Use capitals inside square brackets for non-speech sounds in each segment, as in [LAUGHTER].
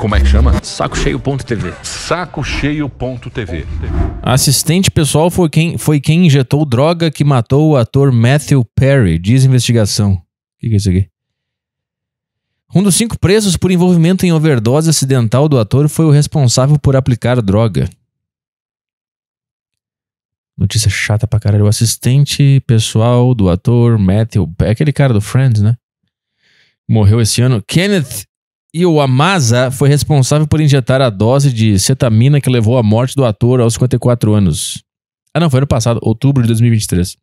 Como é que chama? Sacocheio.tv. Sacocheio.tv. Assistente pessoal foi quem, foi quem injetou droga que matou o ator Matthew Perry, diz investigação. O que, que é isso aqui? Um dos cinco presos por envolvimento em overdose acidental do ator foi o responsável por aplicar droga. Notícia chata pra caralho. O assistente pessoal do ator Matthew. É aquele cara do Friends, né? Morreu esse ano. Kenneth e o Amasa foi responsável por injetar a dose de cetamina que levou à morte do ator aos 54 anos. Ah, não, foi ano passado, outubro de 2023.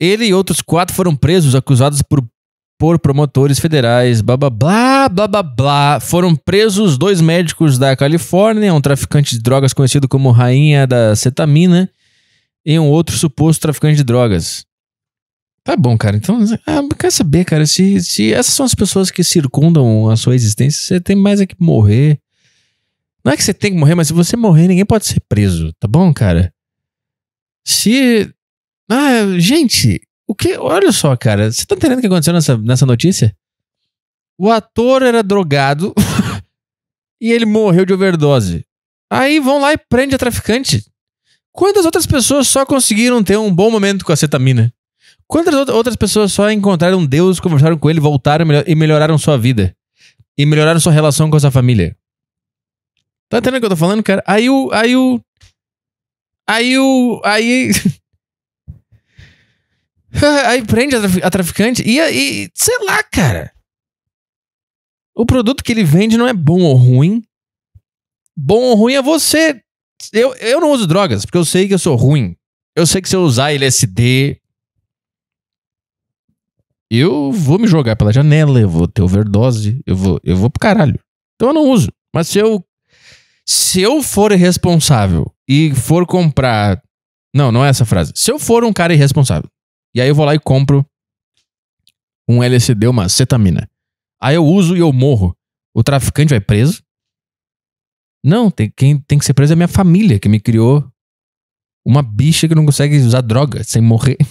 Ele e outros quatro foram presos, acusados por, por promotores federais, blá blá blá, blá blá blá. Foram presos dois médicos da Califórnia, um traficante de drogas conhecido como Rainha da Cetamina e um outro suposto traficante de drogas. Tá bom, cara. Então, ah, quer saber, cara, se, se essas são as pessoas que circundam a sua existência, você tem mais é que morrer. Não é que você tem que morrer, mas se você morrer, ninguém pode ser preso, tá bom, cara? Se. Ah, gente, o que. Olha só, cara. Você tá entendendo o que aconteceu nessa, nessa notícia? O ator era drogado [LAUGHS] e ele morreu de overdose. Aí vão lá e prende a traficante. Quantas outras pessoas só conseguiram ter um bom momento com a cetamina? Quantas outras pessoas só encontraram Deus, conversaram com Ele, voltaram e melhoraram sua vida? E melhoraram sua relação com a sua família? Tá entendendo o que eu tô falando, cara? Aí o. Aí o. Aí o. Aí. [LAUGHS] Aí prende a traficante e, e. Sei lá, cara. O produto que ele vende não é bom ou ruim. Bom ou ruim é você. Eu, eu não uso drogas, porque eu sei que eu sou ruim. Eu sei que se eu usar LSD, eu vou me jogar pela janela, eu vou ter overdose, eu vou, eu vou pro caralho. Então eu não uso. Mas se eu se eu for irresponsável e for comprar, não, não é essa frase. Se eu for um cara irresponsável e aí eu vou lá e compro um LSD, uma cetamina. Aí eu uso e eu morro. O traficante vai preso? Não, tem, quem tem que ser preso é a minha família que me criou uma bicha que não consegue usar droga sem morrer. [LAUGHS]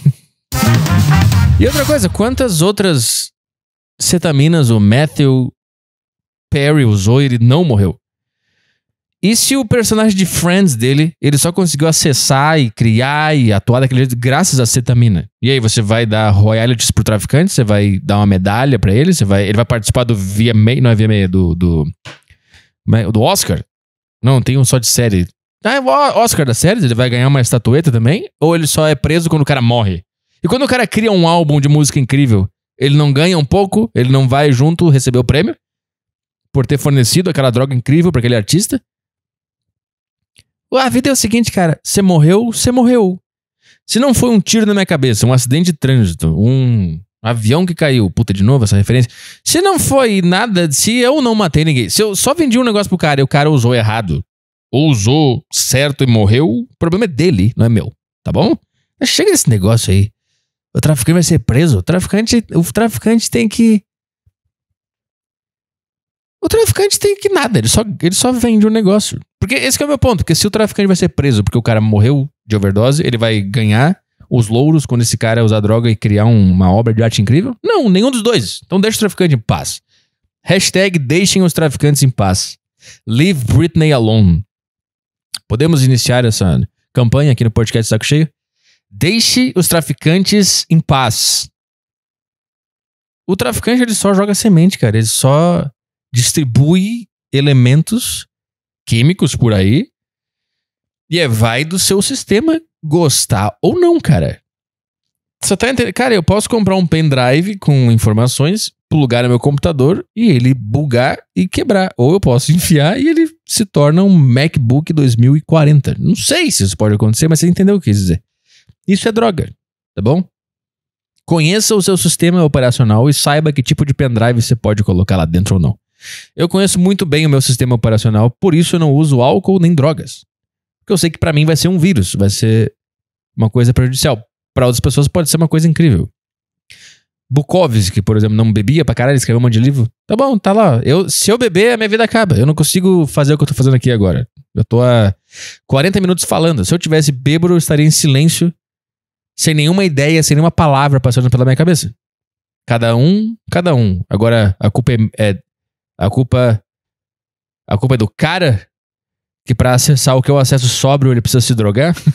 E outra coisa, quantas outras cetaminas o Matthew Perry usou e ele não morreu? E se o personagem de Friends dele, ele só conseguiu acessar e criar e atuar daquele jeito graças à cetamina? E aí, você vai dar royalties pro traficante? Você vai dar uma medalha para ele? Você vai, ele vai participar do VMA, não é VMA, é do, do, é? do Oscar? Não, tem um só de série. Ah, é o Oscar da série, ele vai ganhar uma estatueta também? Ou ele só é preso quando o cara morre? E quando o cara cria um álbum de música incrível, ele não ganha um pouco, ele não vai junto receber o prêmio por ter fornecido aquela droga incrível para aquele artista? A vida é o seguinte, cara, você morreu, você morreu. Se não foi um tiro na minha cabeça, um acidente de trânsito, um avião que caiu, puta de novo essa referência. Se não foi nada, se eu não matei ninguém, se eu só vendi um negócio pro cara e o cara usou errado, ou usou certo e morreu, o problema é dele, não é meu, tá bom? Chega desse negócio aí. O traficante vai ser preso. O traficante, o traficante tem que. O traficante tem que nada, ele só, ele só vende o um negócio. Porque esse é o meu ponto, porque se o traficante vai ser preso porque o cara morreu de overdose, ele vai ganhar os louros quando esse cara usar droga e criar um, uma obra de arte incrível? Não, nenhum dos dois. Então deixa o traficante em paz. Hashtag deixem os traficantes em paz. Leave Britney alone. Podemos iniciar essa campanha aqui no podcast Saco Cheio? Deixe os traficantes em paz. O traficante ele só joga semente, cara. Ele só distribui elementos químicos por aí. E é vai do seu sistema gostar ou não, cara. Você tá entendendo? Cara, eu posso comprar um pendrive com informações, plugar no meu computador e ele bugar e quebrar. Ou eu posso enfiar e ele se torna um MacBook 2040. Não sei se isso pode acontecer, mas você entendeu o que eu quis dizer. Isso é droga, tá bom? Conheça o seu sistema operacional e saiba que tipo de pendrive você pode colocar lá dentro ou não. Eu conheço muito bem o meu sistema operacional, por isso eu não uso álcool nem drogas. Porque eu sei que para mim vai ser um vírus, vai ser uma coisa prejudicial. Para outras pessoas pode ser uma coisa incrível. Bukowski, por exemplo, não bebia pra caralho, escreveu um monte de livro. Tá bom, tá lá. Eu, se eu beber, a minha vida acaba. Eu não consigo fazer o que eu tô fazendo aqui agora. Eu tô há 40 minutos falando. Se eu tivesse bêbado, eu estaria em silêncio sem nenhuma ideia, sem nenhuma palavra passando pela minha cabeça. Cada um, cada um. Agora, a culpa é, é a culpa a culpa é do cara que para acessar o que eu acesso sóbrio ele precisa se drogar? [LAUGHS]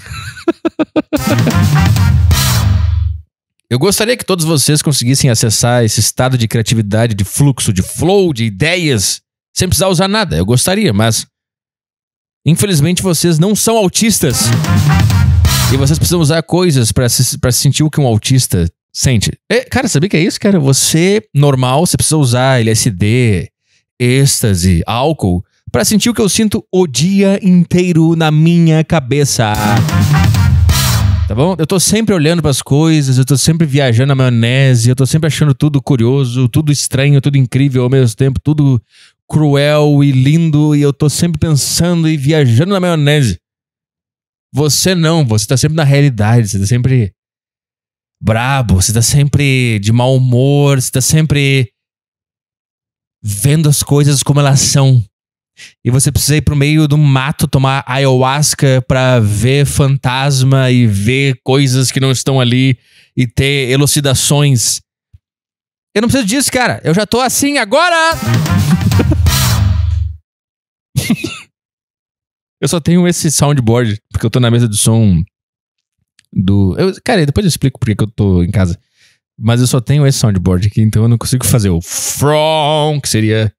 eu gostaria que todos vocês conseguissem acessar esse estado de criatividade, de fluxo, de flow, de ideias, sem precisar usar nada. Eu gostaria, mas infelizmente vocês não são autistas. E vocês precisam usar coisas para se, pra sentir o que um autista sente. E, é, cara, sabia que é isso, cara? Você, normal, você precisa usar LSD, êxtase, álcool, para sentir o que eu sinto o dia inteiro na minha cabeça. Tá bom? Eu tô sempre olhando para as coisas, eu tô sempre viajando na maionese, eu tô sempre achando tudo curioso, tudo estranho, tudo incrível ao mesmo tempo, tudo cruel e lindo, e eu tô sempre pensando e viajando na maionese. Você não, você tá sempre na realidade, você tá sempre brabo, você tá sempre de mau humor, você tá sempre vendo as coisas como elas são. E você precisa ir pro meio do mato tomar ayahuasca para ver fantasma e ver coisas que não estão ali e ter elucidações. Eu não preciso disso, cara. Eu já tô assim agora! Eu só tenho esse soundboard, porque eu tô na mesa de som do. Eu, cara, depois eu explico porque que eu tô em casa. Mas eu só tenho esse soundboard aqui, então eu não consigo fazer o from, que seria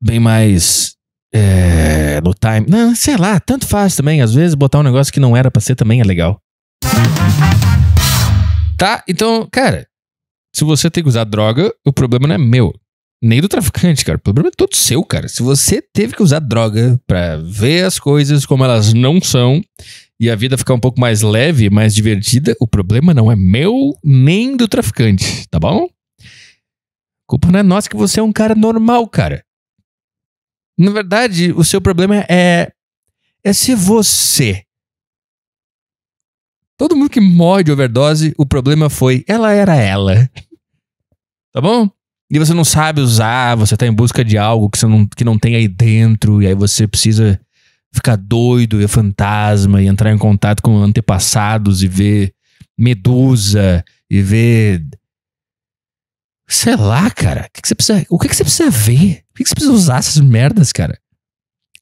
bem mais é, no time. Não, sei lá, tanto faz também. Às vezes botar um negócio que não era pra ser também é legal. Tá? Então, cara, se você tem que usar droga, o problema não é meu. Nem do traficante, cara. O problema é todo seu, cara. Se você teve que usar droga para ver as coisas como elas não são e a vida ficar um pouco mais leve, mais divertida, o problema não é meu nem do traficante, tá bom? A culpa não é nossa que você é um cara normal, cara. Na verdade, o seu problema é é se você Todo mundo que morre de overdose, o problema foi ela era ela. [LAUGHS] Tá bom? e você não sabe usar, você tá em busca de algo que, você não, que não tem aí dentro, e aí você precisa ficar doido e é fantasma e entrar em contato com antepassados e ver medusa e ver. Sei lá, cara. O que, você precisa, o que, você precisa ver? O que, você precisa usar essas merdas, cara?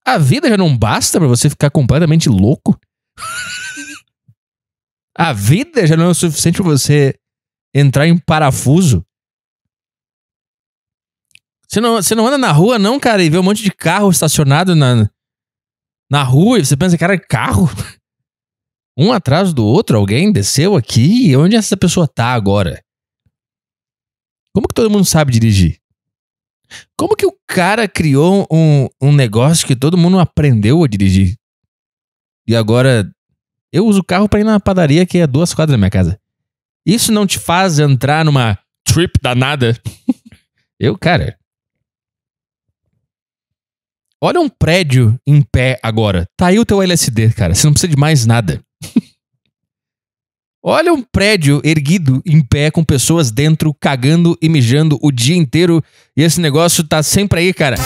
A vida já não basta para você ficar completamente louco? [LAUGHS] A vida já não é o suficiente pra você entrar em parafuso? Você não, você não anda na rua, não, cara, e vê um monte de carro estacionado na, na rua e você pensa, cara, carro? [LAUGHS] Um atrás do outro, alguém desceu aqui onde essa pessoa tá agora? Como que todo mundo sabe dirigir? Como que o cara criou um, um negócio que todo mundo aprendeu a dirigir? E agora eu uso o carro para ir na padaria que é duas quadras da minha casa. Isso não te faz entrar numa trip danada? [LAUGHS] eu, cara, Olha um prédio em pé agora. Tá aí o teu LSD, cara. Você não precisa de mais nada. [LAUGHS] Olha um prédio erguido em pé com pessoas dentro cagando e mijando o dia inteiro e esse negócio tá sempre aí, cara.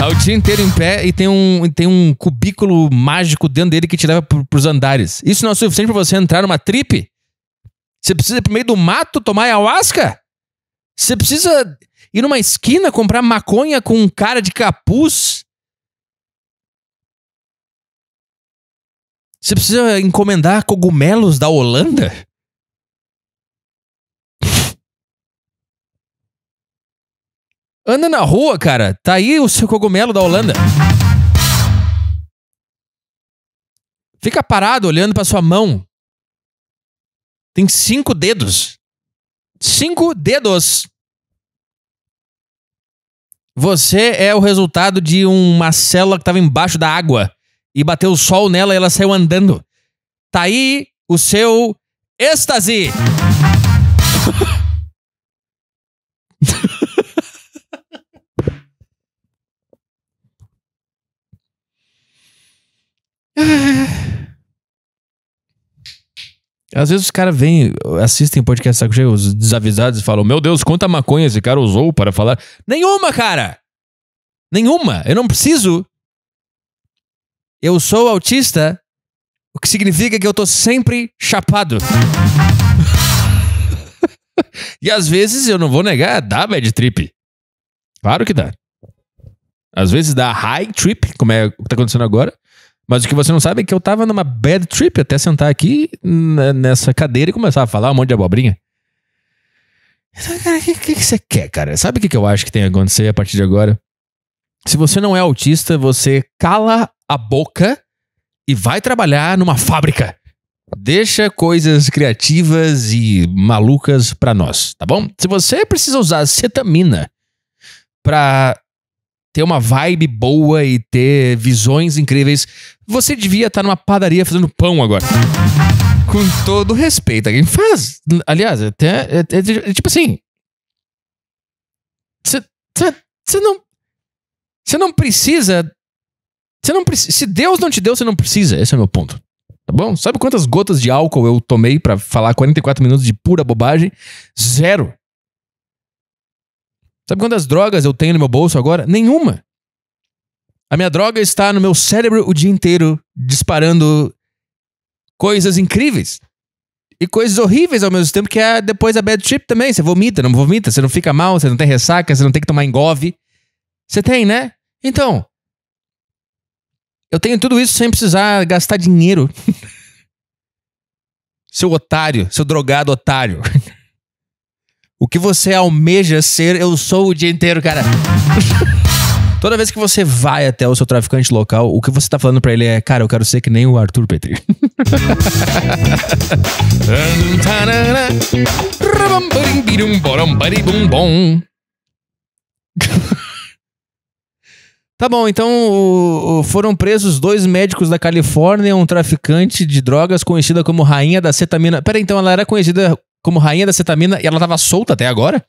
Tá o dia inteiro em pé e tem um, tem um cubículo mágico dentro dele que te leva pro, pros andares. Isso não é suficiente para você entrar numa trip? Você precisa ir pro meio do mato tomar ayahuasca? Você precisa ir numa esquina comprar maconha com um cara de capuz? Você precisa encomendar cogumelos da Holanda? Anda na rua, cara. Tá aí o seu cogumelo da Holanda. Fica parado olhando para sua mão. Tem cinco dedos. Cinco dedos. Você é o resultado de uma célula que estava embaixo da água e bateu o sol nela e ela saiu andando. Tá aí o seu êxtase. Às vezes os caras vêm, assistem podcast saco cheio, os desavisados, e falam: Meu Deus, quanta maconha esse cara usou para falar. Nenhuma, cara! Nenhuma! Eu não preciso eu sou autista, o que significa que eu tô sempre chapado. [LAUGHS] e às vezes, eu não vou negar, dá bad trip. Claro que dá. Às vezes dá high trip, como é o que tá acontecendo agora. Mas o que você não sabe é que eu tava numa bad trip até sentar aqui nessa cadeira e começar a falar um monte de abobrinha. Então, cara, o que, que, que, você quer, cara? Sabe o que, que eu acho que tem a acontecer a partir de agora? Se você não é autista, você cala a boca e vai trabalhar numa fábrica. Deixa coisas criativas e malucas para nós, tá bom? Se você precisa usar cetamina para ter uma vibe boa e ter visões incríveis, você devia estar tá numa padaria fazendo pão agora. Com todo respeito alguém quem faz. Aliás, até é, é, é, tipo assim. Você não. Você não precisa você não precisa. Se Deus não te deu, você não precisa. Esse é o meu ponto. Tá bom? Sabe quantas gotas de álcool eu tomei para falar 44 minutos de pura bobagem? Zero. Sabe quantas drogas eu tenho no meu bolso agora? Nenhuma. A minha droga está no meu cérebro o dia inteiro, disparando coisas incríveis. E coisas horríveis ao mesmo tempo, que é depois a bad trip também. Você vomita, não vomita, você não fica mal, você não tem ressaca, você não tem que tomar engove. Você tem, né? Então, eu tenho tudo isso sem precisar gastar dinheiro. [LAUGHS] seu otário, seu drogado otário. o que você almeja ser, eu sou o dia inteiro, cara. [LAUGHS] Toda vez que você vai até o seu traficante local, o que você tá falando para ele é, cara, eu quero ser que nem o Arthur Petri. [LAUGHS] Tá bom, então o, o, foram presos dois médicos da Califórnia, um traficante de drogas conhecida como Rainha da Cetamina. Pera, então ela era conhecida como Rainha da Cetamina e ela tava solta até agora?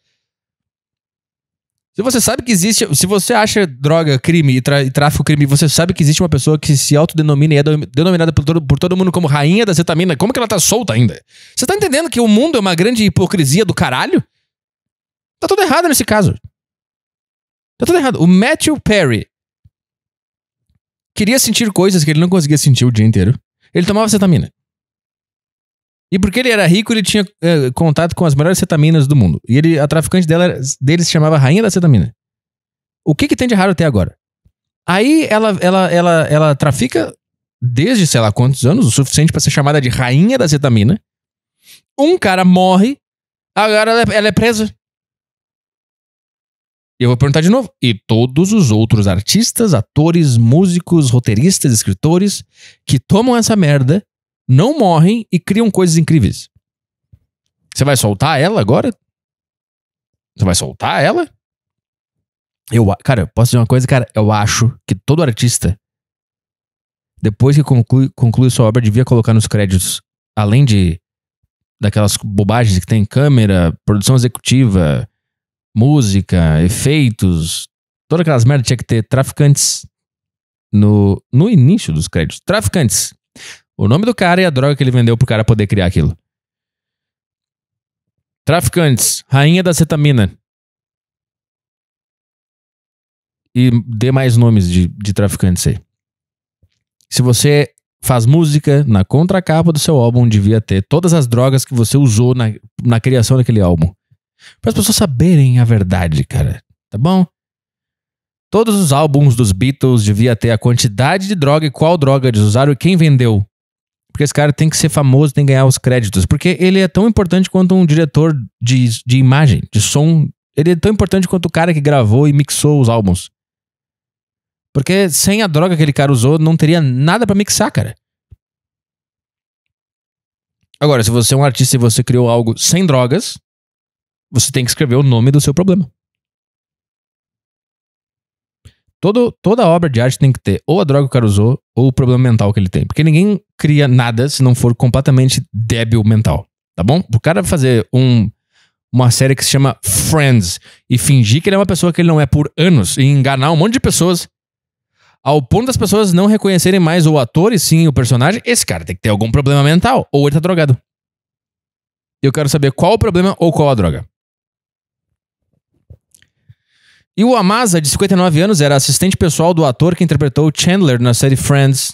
Se você sabe que existe. Se você acha droga crime e, e tráfico crime, você sabe que existe uma pessoa que se autodenomina e é denominada por todo, por todo mundo como Rainha da Cetamina, como que ela tá solta ainda? Você tá entendendo que o mundo é uma grande hipocrisia do caralho? Tá tudo errado nesse caso. Tá tudo errado. O Matthew Perry, queria sentir coisas que ele não conseguia sentir o dia inteiro. Ele tomava cetamina. E porque ele era rico, ele tinha eh, contato com as melhores cetaminas do mundo. E ele, a traficante dela, dele se chamava Rainha da Cetamina. O que, que tem de raro até agora? Aí ela, ela, ela, ela trafica desde sei lá quantos anos, o suficiente para ser chamada de Rainha da Cetamina. Um cara morre, agora ela é, ela é presa. E eu vou perguntar de novo. E todos os outros artistas, atores, músicos, roteiristas, escritores que tomam essa merda, não morrem e criam coisas incríveis. Você vai soltar ela agora? Você vai soltar ela? Eu, cara, posso dizer uma coisa, cara? Eu acho que todo artista, depois que conclui, conclui sua obra, devia colocar nos créditos, além de daquelas bobagens que tem câmera, produção executiva, música, efeitos, todas aquelas merdas tinha que ter traficantes no, no início dos créditos. Traficantes. O nome do cara e a droga que ele vendeu pro cara poder criar aquilo. Traficantes, rainha da cetamina. E dê mais nomes de, de traficantes aí. Se você faz música, na contracapa do seu álbum devia ter todas as drogas que você usou na, na criação daquele álbum. Para as pessoas saberem a verdade, cara. Tá bom? Todos os álbuns dos Beatles devia ter a quantidade de droga e qual droga eles usaram e quem vendeu. Porque esse cara tem que ser famoso, tem que ganhar os créditos. Porque ele é tão importante quanto um diretor de, de imagem, de som. Ele é tão importante quanto o cara que gravou e mixou os álbuns. Porque sem a droga que aquele cara usou, não teria nada para mixar, cara. Agora, se você é um artista e você criou algo sem drogas, você tem que escrever o nome do seu problema. Todo, toda obra de arte tem que ter ou a droga que o cara usou ou o problema mental que ele tem. Porque ninguém cria nada se não for completamente débil mental. Tá bom? O cara fazer um, uma série que se chama Friends e fingir que ele é uma pessoa que ele não é por anos e enganar um monte de pessoas ao ponto das pessoas não reconhecerem mais o ator e sim o personagem, esse cara tem que ter algum problema mental ou ele tá drogado. Eu quero saber qual o problema ou qual a droga. E o Amasa, de 59 anos, era assistente pessoal do ator que interpretou Chandler na série Friends.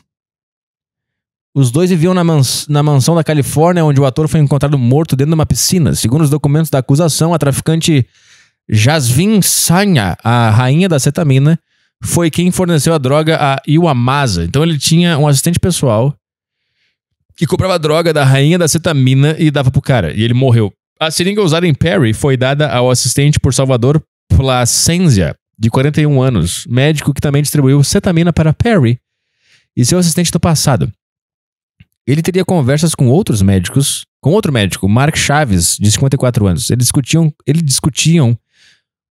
Os dois viviam na, mans na mansão da Califórnia, onde o ator foi encontrado morto dentro de uma piscina. Segundo os documentos da acusação, a traficante Jasmine Sanya, a rainha da cetamina, foi quem forneceu a droga a Iwamasa. Então ele tinha um assistente pessoal que comprava droga da rainha da cetamina e dava pro cara. E ele morreu. A seringa usada em Perry foi dada ao assistente por Salvador Placência, de 41 anos, médico que também distribuiu cetamina para Perry e seu assistente do passado. Ele teria conversas com outros médicos, com outro médico, Mark Chaves, de 54 anos. Eles discutiam, eles discutiam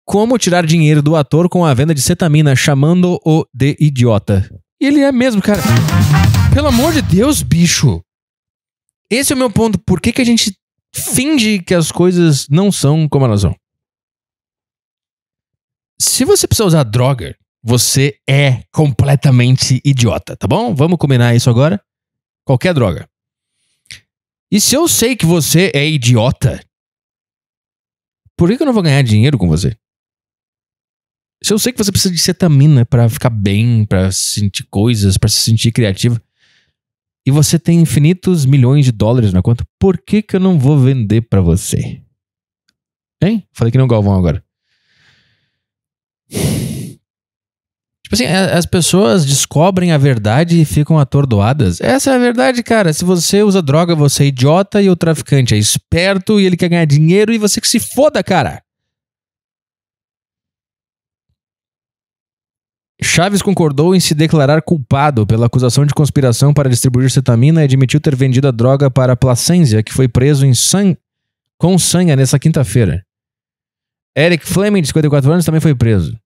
como tirar dinheiro do ator com a venda de cetamina, chamando-o de idiota. E ele é mesmo, cara. Pelo amor de Deus, bicho. Esse é o meu ponto. Por que, que a gente finge que as coisas não são como elas são? se você precisa usar droga, você é completamente idiota, tá bom? Vamos combinar isso agora? Qualquer droga. E se eu sei que você é idiota, por que eu não vou ganhar dinheiro com você? Se eu sei que você precisa de cetamina para ficar bem, para sentir coisas, para se sentir criativo, e você tem infinitos milhões de dólares na conta, por que, que eu não vou vender para você? Hein? Falei que não Galvão agora. Tipo assim, as pessoas descobrem a verdade e ficam atordoadas. Essa é a verdade, cara. Se você usa droga, você é idiota e o traficante é esperto e ele quer ganhar dinheiro e você que se foda, cara. Chaves concordou em se declarar culpado pela acusação de conspiração para distribuir cetamina e admitiu ter vendido a droga para Placência, que foi preso em San... com sanha nessa quinta-feira. Eric Fleming, de 54 anos, também foi preso.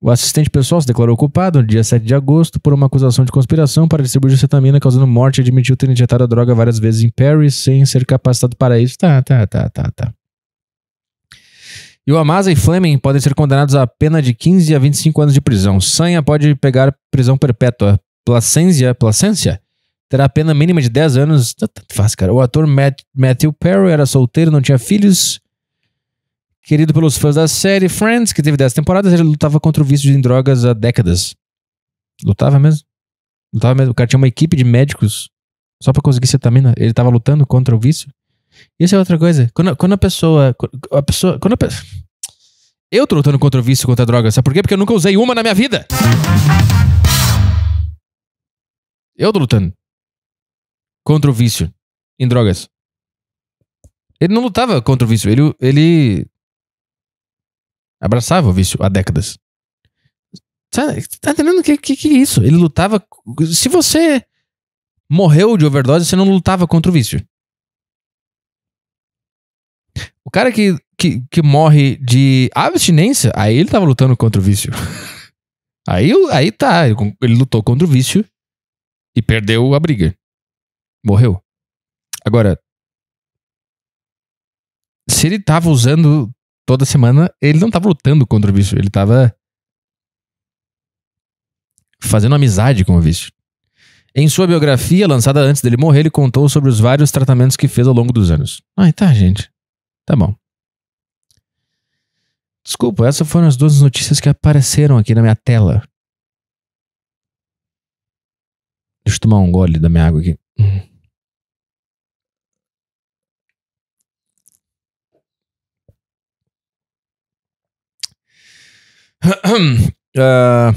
O assistente pessoal se declarou culpado no dia 7 de agosto por uma acusação de conspiração para distribuir cetamina causando morte e admitiu ter injetado a droga várias vezes em Paris sem ser capacitado para isso. Tá, tá, tá, tá, tá. E o Amasa e Fleming podem ser condenados a pena de 15 a 25 anos de prisão. Sanha pode pegar prisão perpétua. Placência, Placência terá pena mínima de 10 anos. Tá, tá fácil, cara. O ator Matt, Matthew Perry era solteiro, não tinha filhos Querido pelos fãs da série Friends, que teve 10 temporadas, ele lutava contra o vício em drogas há décadas. Lutava mesmo? Lutava mesmo. O cara tinha uma equipe de médicos só para conseguir cetamina. Ele tava lutando contra o vício. Isso é outra coisa. Quando, quando a pessoa. A pessoa. Quando a pe... Eu tô lutando contra o vício contra a droga. Sabe por quê? Porque eu nunca usei uma na minha vida. Eu tô lutando contra o vício em drogas. Ele não lutava contra o vício. Ele, ele Abraçava o vício há décadas. Sabe, tá entendendo o que, que, que é isso? Ele lutava. Se você morreu de overdose, você não lutava contra o vício. O cara que, que, que morre de abstinência, aí ele tava lutando contra o vício. [LAUGHS] aí, aí tá, ele lutou contra o vício e perdeu a briga. Morreu. Agora, se ele tava usando toda semana, ele não tava lutando contra o vício, ele tava fazendo amizade com o vício. Em sua biografia, lançada antes dele morrer, ele contou sobre os vários tratamentos que fez ao longo dos anos. Ah, tá, gente. Tá bom. Desculpa, essas foram as duas notícias que apareceram aqui na minha tela. Deixa eu tomar um gole da minha água aqui. Hum. uh...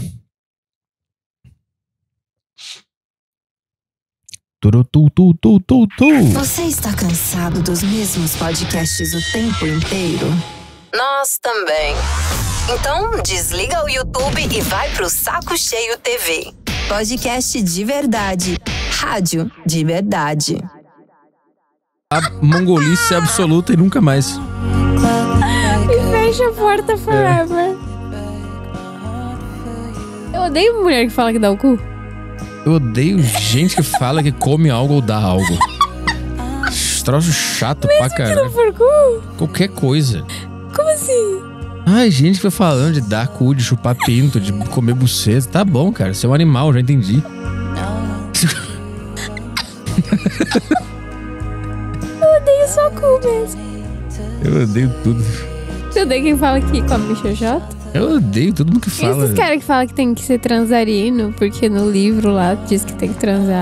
Turu, tu, tu, tu, tu, tu. Você está cansado dos mesmos podcasts o tempo inteiro? Nós também. Então, desliga o YouTube e vai pro Saco Cheio TV. Podcast de verdade. Rádio de verdade. A mongolice absoluta e nunca mais. Me fecha a porta forever. É odeio mulher que fala que dá o cu. Eu odeio gente que fala que come algo ou dá algo. Troço chato Mesmo pra caralho. Que não for cu? Qualquer coisa. Como assim? Ai, gente que tá falando de dar cu, de chupar pinto, de comer buceta. Tá bom, cara. Você é um animal, já entendi. Eu odeio só cu mesmo. Eu odeio tudo. Você odeia quem fala que come xoxota. Eu odeio todo mundo que fala. E esses caras que falam que tem que ser transarino, porque no livro lá diz que tem que transar.